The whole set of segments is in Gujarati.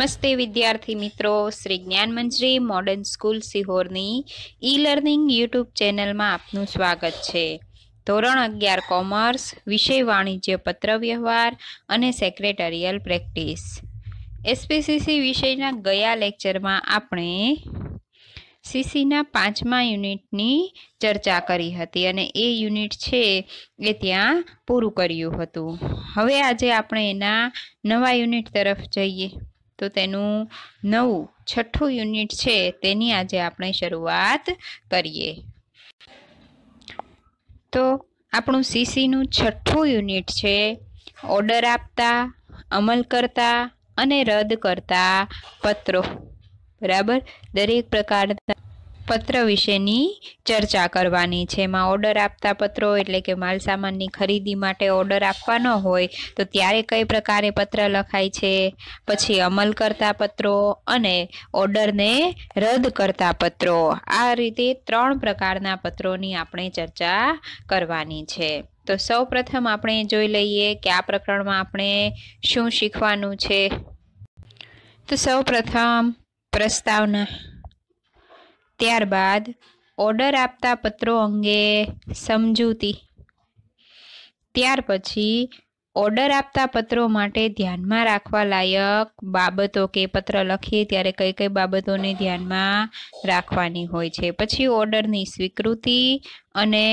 નમસ્તે વિદ્યાર્થી મિત્રો શ્રી જ્ઞાન મંજરી મોડર્ન સ્કૂલ સિહોરની ઈ લર્નિંગ યુટ્યુબ ચેનલમાં આપનું સ્વાગત છે ધોરણ અગિયાર કોમર્સ વિષય વાણિજ્ય પત્રવ્યવહાર અને સેક્રેટરિયલ પ્રેક્ટિસ એસપીસીસી વિષયના ગયા લેક્ચરમાં આપણે સીસીના પાંચમા યુનિટની ચર્ચા કરી હતી અને એ યુનિટ છે એ ત્યાં પૂરું કર્યું હતું હવે આજે આપણે એના નવા યુનિટ તરફ જઈએ તો તેનું નવું છઠ્ઠું યુનિટ છે તેની આજે આપણે શરૂઆત કરીએ તો આપણું સીસીનું છઠ્ઠું યુનિટ છે ઓર્ડર આપતા અમલ કરતા અને રદ કરતા પત્રો બરાબર દરેક પ્રકારના પત્ર વિશેની ચર્ચા કરવાની છે એમાં ઓર્ડર આપતા પત્રો એટલે કે માલસામાનની ખરીદી માટે ઓર્ડર આપવાનો હોય તો ત્યારે કઈ પ્રકારે પત્ર લખાય છે પછી અમલ કરતા પત્રો અને ઓર્ડરને રદ કરતા પત્રો આ રીતે ત્રણ પ્રકારના પત્રોની આપણે ચર્ચા કરવાની છે તો સૌ પ્રથમ આપણે જોઈ લઈએ કે આ પ્રકરણમાં આપણે શું શીખવાનું છે તો સૌ પ્રથમ પ્રસ્તાવના ત્યારબાદ ઓર્ડર આપતા પત્રો અંગે સમજૂતી ત્યાર પછી ઓર્ડર આપતા પત્રો માટે ધ્યાનમાં રાખવા લાયક બાબતો કે પત્ર લખીએ ત્યારે કઈ કઈ બાબતોને ધ્યાનમાં રાખવાની હોય છે પછી ઓર્ડરની સ્વીકૃતિ અને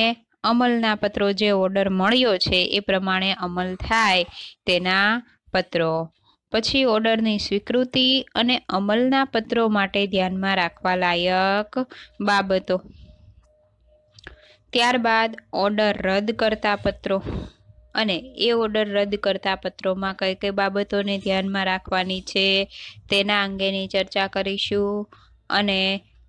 અમલના પત્રો જે ઓર્ડર મળ્યો છે એ પ્રમાણે અમલ થાય તેના પત્રો પછી ઓર્ડરની સ્વીકૃતિ અને અમલના પત્રો માટે ધ્યાનમાં રાખવા લાયક બાબતો ત્યારબાદ ઓર્ડર રદ કરતા પત્રો અને એ ઓર્ડર રદ કરતા પત્રોમાં કઈ કઈ બાબતોને ધ્યાનમાં રાખવાની છે તેના અંગેની ચર્ચા કરીશું અને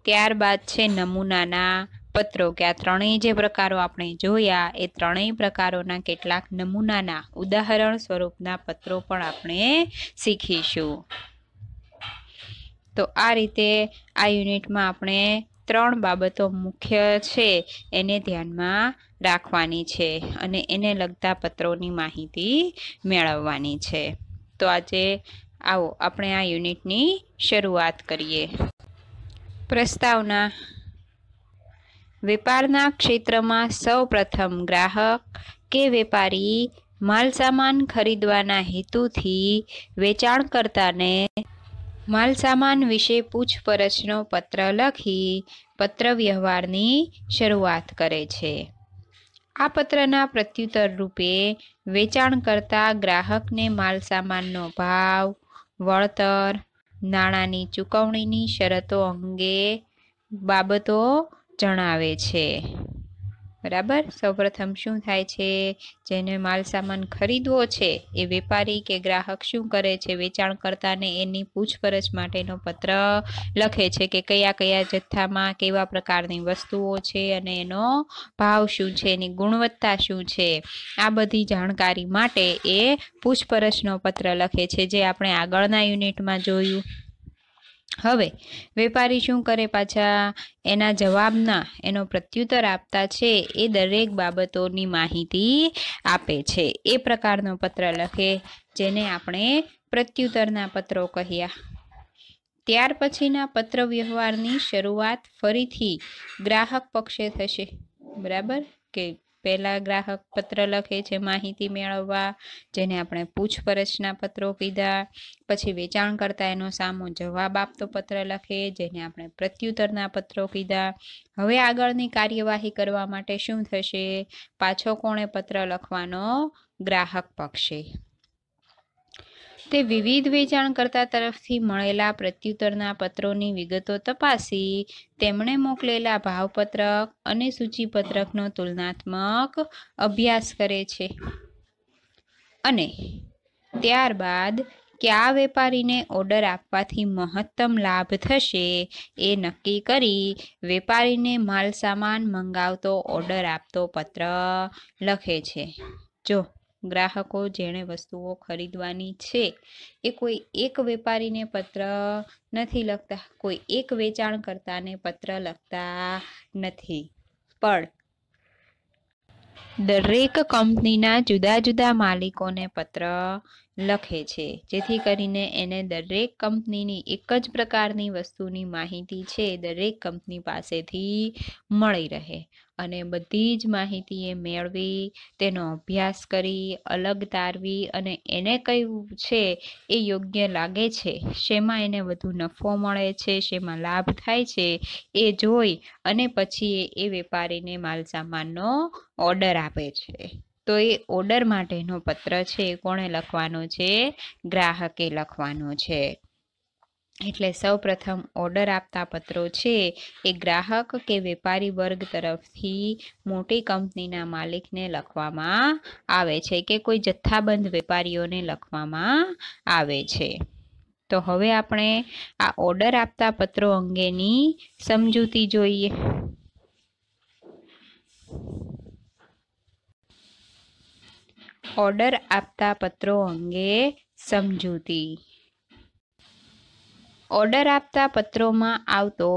ત્યારબાદ છે નમૂનાના પત્રો કે આ ત્રણેય જે પ્રકારો આપણે જોયા એ ત્રણેય પ્રકારોના કેટલાક નમૂનાના ઉદાહરણ સ્વરૂપના પત્રો પણ આપણે શીખીશું તો આ રીતે આ યુનિટમાં આપણે ત્રણ બાબતો મુખ્ય છે એને ધ્યાનમાં રાખવાની છે અને એને લગતા પત્રોની માહિતી મેળવવાની છે તો આજે આવો આપણે આ યુનિટની શરૂઆત કરીએ પ્રસ્તાવના વેપારના ક્ષેત્રમાં સૌપ્રથમ ગ્રાહક કે વેપારી માલસામાન ખરીદવાના હેતુથી વેચાણકર્તાને માલસામાન વિશે પૂછપરછનો પત્ર લખી પત્ર વ્યવહારની શરૂઆત કરે છે આ પત્રના પ્રત્યુત્તર રૂપે વેચાણકર્તા ગ્રાહકને માલસામાનનો ભાવ વળતર નાણાંની ચૂકવણીની શરતો અંગે બાબતો જણાવે છે બરાબર સૌપ્રથમ શું થાય છે જેને માલ સામાન ખરીદવો છે એ વેપારી કે ગ્રાહક શું કરે છે વેચાણકર્તાને એની પૂછપરછ માટેનો પત્ર લખે છે કે કયા કયા જથ્થામાં કેવા પ્રકારની વસ્તુઓ છે અને એનો ભાવ શું છે એની ગુણવત્તા શું છે આ બધી જાણકારી માટે એ પૂછપરછનો પત્ર લખે છે જે આપણે આગળના યુનિટમાં જોયું હવે વેપારી શું કરે પાછા એના જવાબના એનો પ્રત્યુત્તર આપતા છે એ દરેક બાબતોની માહિતી આપે છે એ પ્રકારનો પત્ર લખે જેને આપણે પ્રત્યુત્તરના પત્રો કહ્યા ત્યાર પછીના પત્ર વ્યવહારની શરૂઆત ફરીથી ગ્રાહક પક્ષે થશે બરાબર કે પહેલાં ગ્રાહક પત્ર લખે છે માહિતી મેળવવા જેને આપણે પૂછપરછના પત્રો કીધા પછી વેચાણકર્તા એનો સામો જવાબ આપતો પત્ર લખે જેને આપણે પ્રત્યુત્તરના પત્રો કીધા હવે આગળની કાર્યવાહી કરવા માટે શું થશે પાછો કોણે પત્ર લખવાનો ગ્રાહક પક્ષે તે વિવિધ વેચાણકર્તા તરફથી મળેલા પ્રત્યુત્તરના પત્રોની વિગતો તપાસી તેમણે મોકલેલા ભાવપત્રક અને સૂચિપત્રકનો તુલનાત્મક અભ્યાસ કરે છે અને ત્યારબાદ કયા વેપારીને ઓર્ડર આપવાથી મહત્તમ લાભ થશે એ નક્કી કરી વેપારીને માલસામાન મંગાવતો ઓર્ડર આપતો પત્ર લખે છે જો ગ્રાહકો જેણે વસ્તુઓ ખરીદવાની છે એ કોઈ એક વેપારીને પત્ર નથી લખતા કોઈ એક વેચાણકર્તાને પત્ર લખતા નથી પણ દરેક કંપનીના જુદા જુદા માલિકોને પત્ર લખે છે જેથી કરીને એને દરેક કંપનીની એક જ પ્રકારની વસ્તુની માહિતી છે દરેક કંપની પાસેથી મળી રહે અને બધી જ માહિતી એ મેળવી તેનો અભ્યાસ કરી અલગ તારવી અને એને કયું છે એ યોગ્ય લાગે છે શેમાં એને વધુ નફો મળે છે શેમાં લાભ થાય છે એ જોઈ અને પછી એ વેપારીને માલસામાનનો ઓર્ડર આપે છે તો એ ઓર્ડર માટેનો પત્ર છે એ કોણે લખવાનો છે ગ્રાહકે લખવાનો છે એટલે સૌપ્રથમ ઓર્ડર આપતા પત્રો છે એ ગ્રાહક કે વેપારી વર્ગ તરફથી મોટી કંપનીના માલિકને લખવામાં આવે છે કે કોઈ જથ્થાબંધ વેપારીઓને લખવામાં આવે છે તો હવે આપણે આ ઓર્ડર આપતા પત્રો અંગેની સમજૂતી જોઈએ ઓર્ડર આપતા પત્રો અંગે સમજૂતી ઓર્ડર આપતા પત્રોમાં આવતો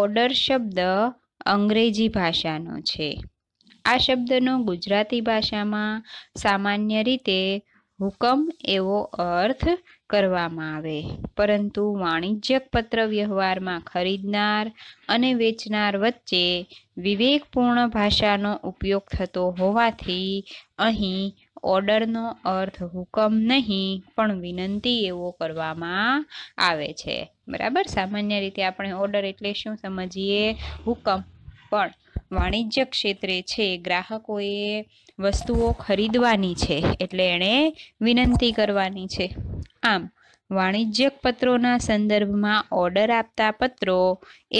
ઓર્ડર શબ્દ અંગ્રેજી ભાષાનો છે આ શબ્દનો ગુજરાતી ભાષામાં સામાન્ય રીતે હુકમ એવો અર્થ કરવામાં આવે પરંતુ વાણિજ્યક પત્ર વ્યવહારમાં ખરીદનાર અને વેચનાર વચ્ચે વિવેકપૂર્ણ ભાષાનો ઉપયોગ થતો હોવાથી અહીં ઓર્ડરનો અર્થ હુકમ નહીં પણ વિનંતી એવો કરવામાં આવે છે બરાબર સામાન્ય રીતે આપણે ઓર્ડર એટલે શું સમજીએ હુકમ પણ વાણિજ્ય ક્ષેત્રે છે ગ્રાહકોએ વસ્તુઓ ખરીદવાની છે એટલે એણે વિનંતી કરવાની છે આમ વાણિજ્યક પત્રોના સંદર્ભમાં ઓર્ડર આપતા પત્રો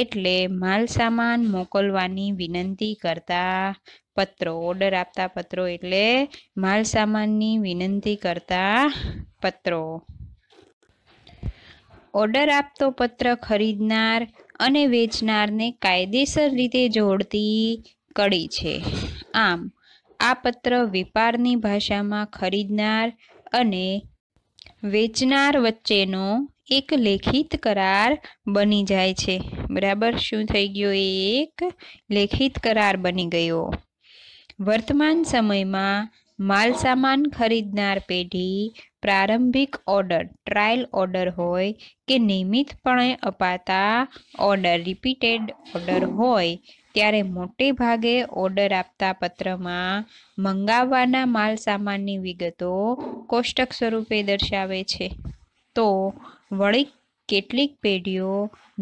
એટલે માલ સામાન મોકલવાની વિનંતી કરતા પત્રો ઓર્ડર આપતા પત્રો એટલે માલ સામાનની વિનંતી કરતા પત્રો ઓર્ડર આપતો પત્ર ખરીદનાર અને વેચનારને કાયદેસર રીતે જોડતી કડી છે આમ આ પત્ર વેપારની ભાષામાં ખરીદનાર અને વેચનાર વચ્ચેનો એક લેખિત કરાર બની જાય છે બરાબર શું થઈ ગયો એક લેખિત કરાર બની ગયો વર્તમાન સમયમાં માલસામાન ખરીદનાર પેઢી પ્રારંભિક ઓર્ડર ટ્રાયલ ઓર્ડર હોય કે નિયમિતપણે અપાતા ઓર્ડર રિપીટેડ ઓર્ડર હોય ત્યારે મોટે ભાગે ઓર્ડર આપતા પત્રમાં મંગાવવાના માલ સામાનની વિગતો કોષ્ટક સ્વરૂપે દર્શાવે છે તો વળી કેટલીક પેઢીઓ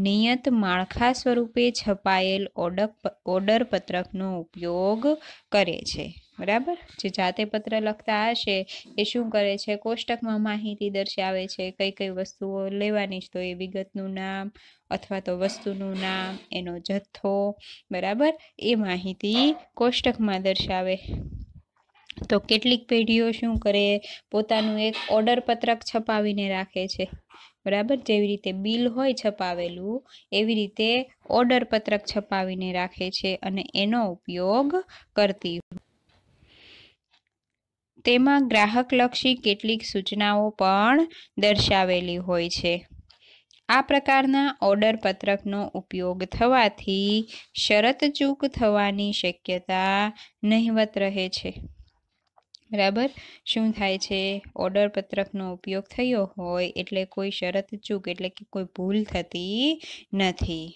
નિયત માળખા સ્વરૂપે છપાયેલ ઓડક ઓર્ડર પત્રકનો ઉપયોગ કરે છે બરાબર જે જાતે પત્ર લખતા હશે એ શું કરે છે કોષ્ટકમાં માહિતી દર્શાવે છે કઈ કઈ વસ્તુઓ લેવાની છે તો એ વિગતનું નામ અથવા તો વસ્તુનું નામ એનો જથ્થો બરાબર એ માહિતી કોષ્ટકમાં દર્શાવે તો કેટલીક પેઢીઓ શું કરે પોતાનું એક ઓર્ડર પત્રક છપાવીને રાખે છે બરાબર જેવી રીતે બિલ હોય છપાવેલું એવી રીતે ઓર્ડર પત્રક છપાવીને રાખે છે અને એનો ઉપયોગ કરતી તેમાં ગ્રાહકલક્ષી કેટલીક સૂચનાઓ પણ દર્શાવેલી હોય છે આ પ્રકારના ઓર્ડર પત્રકનો ઉપયોગ થવાથી શરત ચૂક થવાની શક્યતા નહિવત રહે છે બરાબર શું થાય છે ઓર્ડર પત્રકનો ઉપયોગ થયો હોય એટલે કોઈ શરત ચૂક એટલે કે કોઈ ભૂલ થતી નથી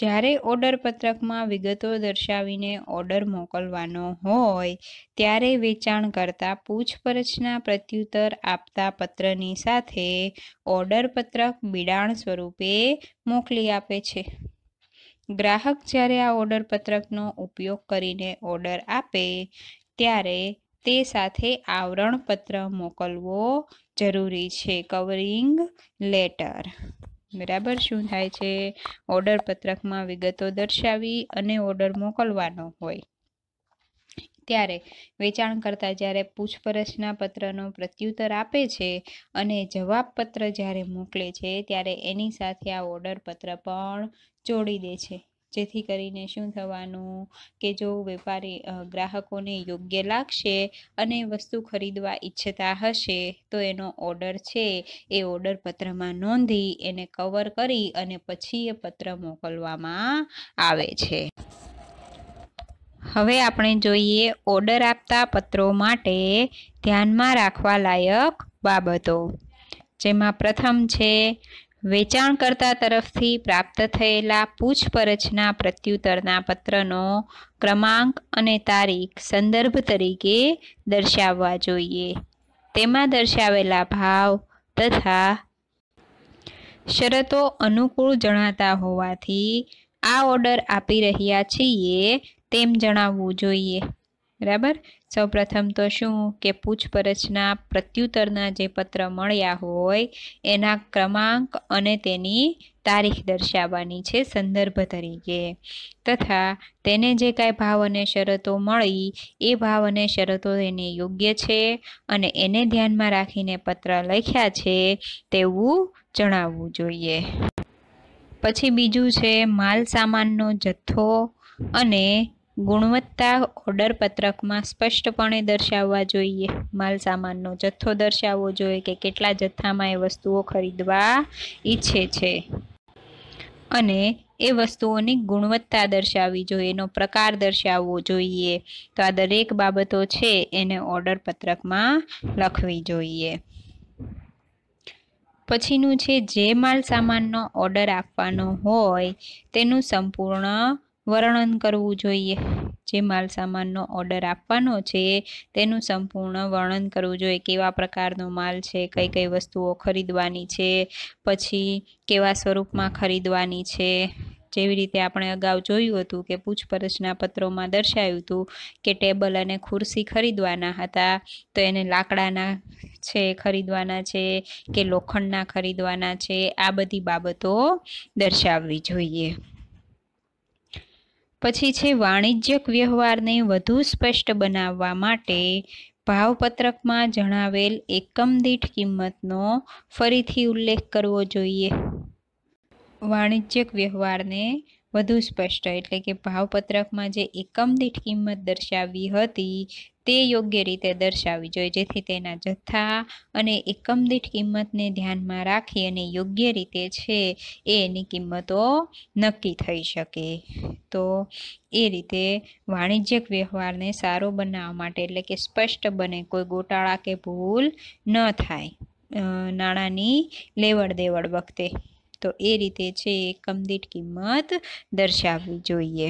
જ્યારે ઓર્ડર પત્રકમાં વિગતો દર્શાવીને ઓર્ડર મોકલવાનો હોય ત્યારે વેચાણ વેચાણકર્તા પૂછપરછના પ્રત્યુત્તર આપતા પત્રની સાથે ઓર્ડર પત્રક બિડાણ સ્વરૂપે મોકલી આપે છે ગ્રાહક જ્યારે આ ઓર્ડર પત્રકનો ઉપયોગ કરીને ઓર્ડર આપે ત્યારે તે સાથે આવરણપત્ર મોકલવો જરૂરી છે કવરિંગ લેટર બરાબર શું થાય છે ઓર્ડર પત્રકમાં વિગતો દર્શાવી અને ઓર્ડર મોકલવાનો હોય ત્યારે વેચાણ કરતાં જ્યારે પૂછપરછના પત્રનો પ્રત્યુત્તર આપે છે અને જવાબપત્ર જ્યારે મોકલે છે ત્યારે એની સાથે આ ઓર્ડર પત્ર પણ જોડી દે છે જેથી કરીને શું થવાનું કે જો વેપારી ગ્રાહકોને યોગ્ય લાગશે અને વસ્તુ ખરીદવા ઈચ્છતા હશે તો એનો ઓર્ડર છે એ ઓર્ડર પત્રમાં નોંધી એને કવર કરી અને પછી એ પત્ર મોકલવામાં આવે છે હવે આપણે જોઈએ ઓર્ડર આપતા પત્રો માટે ધ્યાનમાં રાખવા લાયક બાબતો જેમાં પ્રથમ છે વેચાણકર્તા તરફથી પ્રાપ્ત થયેલા પૂછપરછના પ્રત્યુત્તરના પત્રનો ક્રમાંક અને તારીખ સંદર્ભ તરીકે દર્શાવવા જોઈએ તેમાં દર્શાવેલા ભાવ તથા શરતો અનુકૂળ જણાતા હોવાથી આ ઓર્ડર આપી રહ્યા છીએ તેમ જણાવવું જોઈએ બરાબર સૌપ્રથમ તો શું કે પૂછપરછના પ્રત્યુત્તરના જે પત્ર મળ્યા હોય એના ક્રમાંક અને તેની તારીખ દર્શાવવાની છે સંદર્ભ તરીકે તથા તેને જે કાંઈ ભાવ અને શરતો મળી એ ભાવ અને શરતો એને યોગ્ય છે અને એને ધ્યાનમાં રાખીને પત્ર લખ્યા છે તેવું જણાવવું જોઈએ પછી બીજું છે માલ સામાનનો જથ્થો અને ગુણવત્તા ઓર્ડર પત્રકમાં સ્પષ્ટપણે દર્શાવવા જોઈએ માલ સામાનનો જથ્થો દર્શાવવો જોઈએ કે કેટલા જથ્થામાં એ વસ્તુઓ ખરીદવા ઈચ્છે છે અને એ વસ્તુઓની ગુણવત્તા દર્શાવવી જોઈએ એનો પ્રકાર દર્શાવવો જોઈએ તો આ દરેક બાબતો છે એને ઓર્ડર પત્રકમાં લખવી જોઈએ પછીનું છે જે માલ સામાનનો ઓર્ડર આપવાનો હોય તેનું સંપૂર્ણ વર્ણન કરવું જોઈએ જે માલ સામાનનો ઓર્ડર આપવાનો છે તેનું સંપૂર્ણ વર્ણન કરવું જોઈએ કેવા પ્રકારનો માલ છે કઈ કઈ વસ્તુઓ ખરીદવાની છે પછી કેવા સ્વરૂપમાં ખરીદવાની છે જેવી રીતે આપણે અગાઉ જોયું હતું કે પૂછપરછના પત્રોમાં દર્શાવ્યું હતું કે ટેબલ અને ખુરશી ખરીદવાના હતા તો એને લાકડાના છે ખરીદવાના છે કે લોખંડના ખરીદવાના છે આ બધી બાબતો દર્શાવવી જોઈએ પછી છે વાણિજ્યક વ્યવહારને વધુ સ્પષ્ટ બનાવવા માટે ભાવપત્રકમાં જણાવેલ એકમ દીઠ કિંમતનો ફરીથી ઉલ્લેખ કરવો જોઈએ વાણિજ્યક વ્યવહારને વધુ સ્પષ્ટ એટલે કે ભાવપત્રકમાં જે એકમ દીઠ કિંમત દર્શાવી હતી તે યોગ્ય રીતે દર્શાવવી જોઈએ જેથી તેના જથ્થા અને એકમ દીઠ કિંમતને ધ્યાનમાં રાખી અને યોગ્ય રીતે છે એ એની કિંમતો નક્કી થઈ શકે તો એ રીતે વાણિજ્યક વ્યવહારને સારો બનાવવા માટે એટલે કે સ્પષ્ટ બને કોઈ ગોટાળા કે ભૂલ ન થાય નાણાંની લેવડ દેવડ વખતે તો એ રીતે છે એકમદીઠ કિંમત દર્શાવવી જોઈએ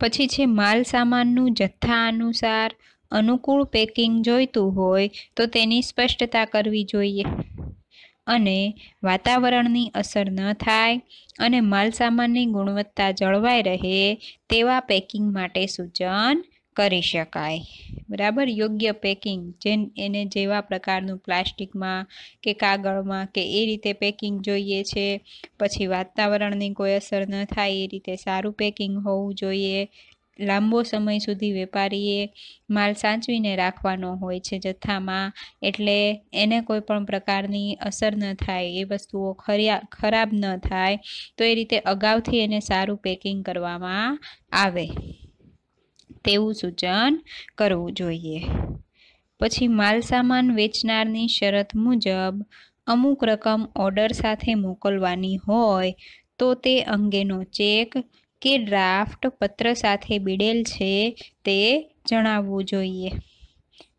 પછી છે માલ સામાનનું જથ્થા અનુસાર અનુકૂળ પેકિંગ જોઈતું હોય તો તેની સ્પષ્ટતા કરવી જોઈએ અને વાતાવરણની અસર ન થાય અને માલસામાનની ગુણવત્તા જળવાઈ રહે તેવા પેકિંગ માટે સૂચન કરી શકાય બરાબર યોગ્ય પેકિંગ જેન એને જેવા પ્રકારનું પ્લાસ્ટિકમાં કે કાગળમાં કે એ રીતે પેકિંગ જોઈએ છે પછી વાતાવરણની કોઈ અસર ન થાય એ રીતે સારું પેકિંગ હોવું જોઈએ લાંબો સમય સુધી વેપારીએ માલ સાચવીને રાખવાનો હોય છે જથ્થામાં એટલે એને કોઈ પણ પ્રકારની અસર ન થાય એ વસ્તુઓ ખરાબ ન થાય તો એ રીતે અગાઉથી એને સારું પેકિંગ કરવામાં આવે તેવું સૂચન કરવું જોઈએ પછી માલસામાન વેચનારની શરત મુજબ અમુક રકમ ઓર્ડર સાથે મોકલવાની હોય તો તે અંગેનો ચેક કે ડ્રાફ્ટ પત્ર સાથે બીડેલ છે તે જણાવવું જોઈએ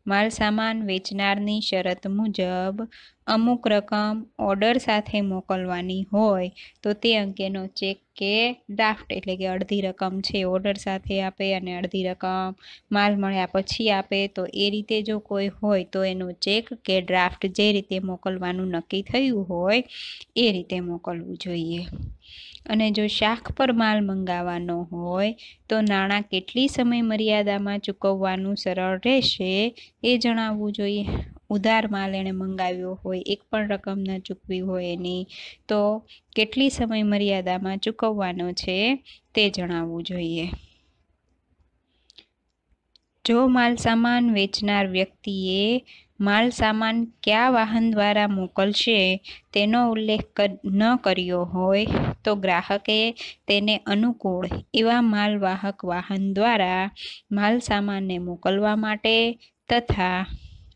માલસામાન વેચનારની શરત મુજબ અમુક રકમ ઓર્ડર સાથે મોકલવાની હોય તો તે અંગેનો ચેક કે ડ્રાફ્ટ એટલે કે અડધી રકમ છે ઓર્ડર સાથે આપે અને અડધી રકમ માલ મળ્યા પછી આપે તો એ રીતે જો કોઈ હોય તો એનો ચેક કે ડ્રાફ્ટ જે રીતે મોકલવાનું નક્કી થયું હોય એ રીતે મોકલવું જોઈએ અને જો શાખ પર માલ મંગાવવાનો હોય તો નાણાં કેટલી સમય મર્યાદામાં ચૂકવવાનું સરળ રહેશે એ જણાવવું જોઈએ ઉધાર માલ એણે મંગાવ્યો હોય એક પણ રકમ ન ચૂકવી હોય એની તો કેટલી સમય મર્યાદામાં ચૂકવવાનો છે તે જણાવવું જોઈએ જો માલ સામાન વેચનાર વ્યક્તિએ માલ સામાન કયા વાહન દ્વારા મોકલશે તેનો ઉલ્લેખ ન કર્યો હોય તો ગ્રાહકે તેને અનુકૂળ એવા માલવાહક વાહન દ્વારા માલ સામાનને મોકલવા માટે તથા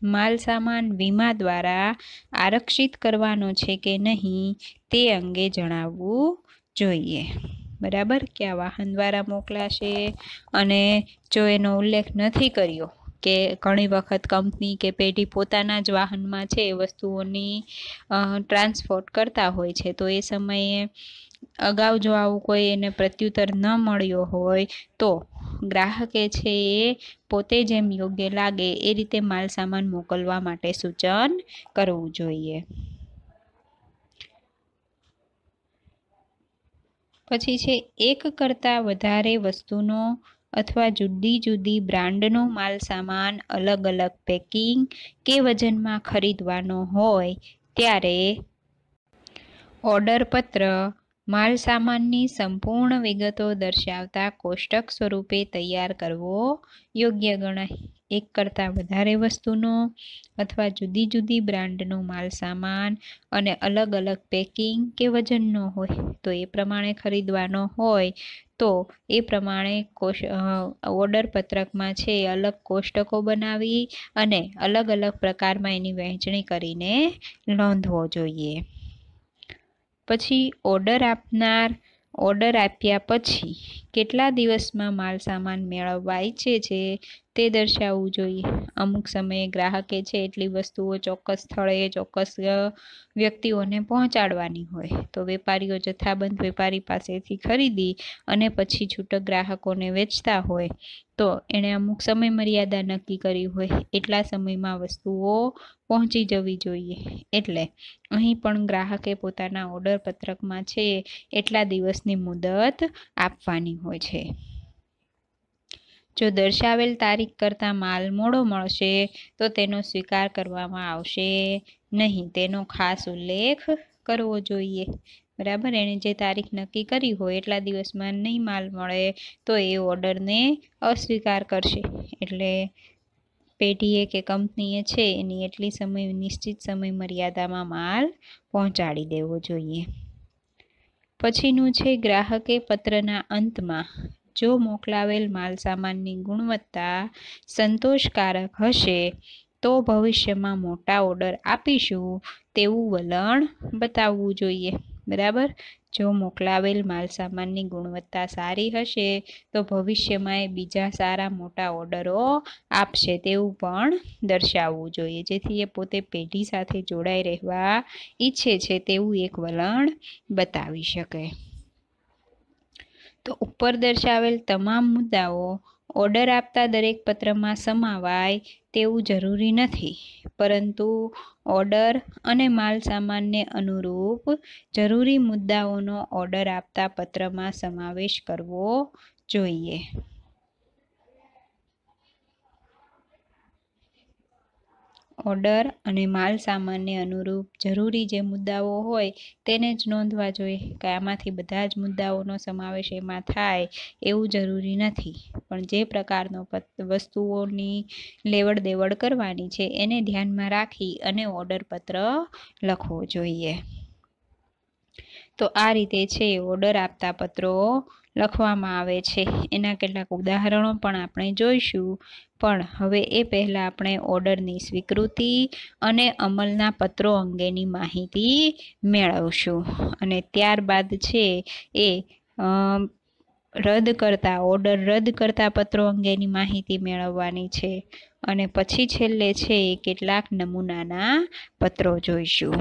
માલ સામાન વીમા દ્વારા આરક્ષિત કરવાનો છે કે નહીં તે અંગે જણાવવું જોઈએ બરાબર કયા વાહન દ્વારા મોકલાશે અને જો એનો ઉલ્લેખ નથી કર્યો કે ઘણી વખત કંપની કે પેઢી પોતાના જ વાહનમાં છે એ વસ્તુઓની ટ્રાન્સપોર્ટ કરતા હોય છે તો એ સમયે અગાઉ જો આવું કોઈ એને પ્રત્યુત્તર ન મળ્યો હોય તો ગ્રાહકે છે એ પોતે જેમ યોગ્ય લાગે એ રીતે માલ સામાન મોકલવા માટે સૂચન કરવું જોઈએ પછી છે એક કરતાં વધારે વસ્તુનો અથવા જુદી જુદી બ્રાન્ડનો માલ સામાન અલગ અલગ પેકિંગ કે વજનમાં ખરીદવાનો હોય ત્યારે ઓર્ડર પત્ર માલ સામાનની સંપૂર્ણ વિગતો દર્શાવતા કોષ્ટક સ્વરૂપે તૈયાર કરવો યોગ્ય ગણાય એક કરતાં વધારે વસ્તુનો અથવા જુદી જુદી બ્રાન્ડનો માલસામાન અને અલગ અલગ પેકિંગ કે વજનનો હોય તો એ પ્રમાણે ખરીદવાનો હોય તો એ પ્રમાણે કોશ ઓર્ડર પત્રકમાં છે અલગ કોષ્ટકો બનાવી અને અલગ અલગ પ્રકારમાં એની વહેંચણી કરીને નોંધવો જોઈએ પછી ઓર્ડર આપનાર ઓર્ડર આપ્યા પછી કેટલા દિવસમાં માલ સામાન મેળવવા ઈચ્છે છે તે દર્શાવવું જોઈએ અમુક સમયે ગ્રાહકે છે એટલી વસ્તુઓ ચોક્કસ સ્થળે ચોક્કસ વ્યક્તિઓને પહોંચાડવાની હોય તો વેપારીઓ જથ્થાબંધ વેપારી પાસેથી ખરીદી અને પછી છૂટક ગ્રાહકોને વેચતા હોય તો એણે અમુક સમય મર્યાદા નક્કી કરી હોય એટલા સમયમાં વસ્તુઓ પહોંચી જવી જોઈએ એટલે અહીં પણ ગ્રાહકે પોતાના ઓર્ડર પત્રકમાં છે એટલા દિવસની મુદત આપવાની હોય છે જો દર્શાવેલ તારીખ કરતાં માલ મોડો મળશે તો તેનો સ્વીકાર કરવામાં આવશે નહીં તેનો ખાસ ઉલ્લેખ કરવો જોઈએ બરાબર એણે જે તારીખ નક્કી કરી હોય એટલા દિવસમાં નહીં માલ મળે તો એ ઓર્ડરને અસ્વીકાર કરશે એટલે પેઢીએ કે કંપનીએ છે એની એટલી સમય નિશ્ચિત સમય મર્યાદામાં માલ પહોંચાડી દેવો જોઈએ પછીનું છે ગ્રાહકે પત્રના અંતમાં જો મોકલાવેલ માલસામાનની ગુણવત્તા સંતોષકારક હશે તો ભવિષ્યમાં મોટા ઓર્ડર આપીશું તેવું વલણ બતાવવું જોઈએ બરાબર જો મોકલાવેલ માલસામાનની ગુણવત્તા સારી હશે તો ભવિષ્યમાં એ બીજા સારા મોટા ઓર્ડરો આપશે તેવું પણ દર્શાવવું જોઈએ જેથી એ પોતે પેઢી સાથે જોડાઈ રહેવા ઈચ્છે છે તેવું એક વલણ બતાવી શકે તો ઉપર દર્શાવેલ તમામ મુદ્દાઓ ઓર્ડર આપતા દરેક પત્રમાં સમાવાય તેવું જરૂરી નથી પરંતુ ઓર્ડર અને માલસામાનને અનુરૂપ જરૂરી મુદ્દાઓનો ઓર્ડર આપતા પત્રમાં સમાવેશ કરવો જોઈએ ઓર્ડર અને માલ સામાનને અનુરૂપ જરૂરી જે મુદ્દાઓ હોય તેને જ નોંધવા જોઈએ કે આમાંથી બધા જ મુદ્દાઓનો સમાવેશ એમાં થાય એવું જરૂરી નથી પણ જે પ્રકારનો વસ્તુઓની લેવડ દેવડ કરવાની છે એને ધ્યાનમાં રાખી અને ઓર્ડરપત્ર પત્ર લખવો જોઈએ તો આ રીતે છે ઓર્ડર આપતા પત્રો લખવામાં આવે છે એના કેટલાક ઉદાહરણો પણ આપણે જોઈશું પણ હવે એ પહેલાં આપણે ઓર્ડરની સ્વીકૃતિ અને અમલના પત્રો અંગેની માહિતી મેળવશું અને ત્યારબાદ છે એ રદ કરતા ઓર્ડર રદ કરતા પત્રો અંગેની માહિતી મેળવવાની છે અને પછી છેલ્લે છે કેટલાક નમૂનાના પત્રો જોઈશું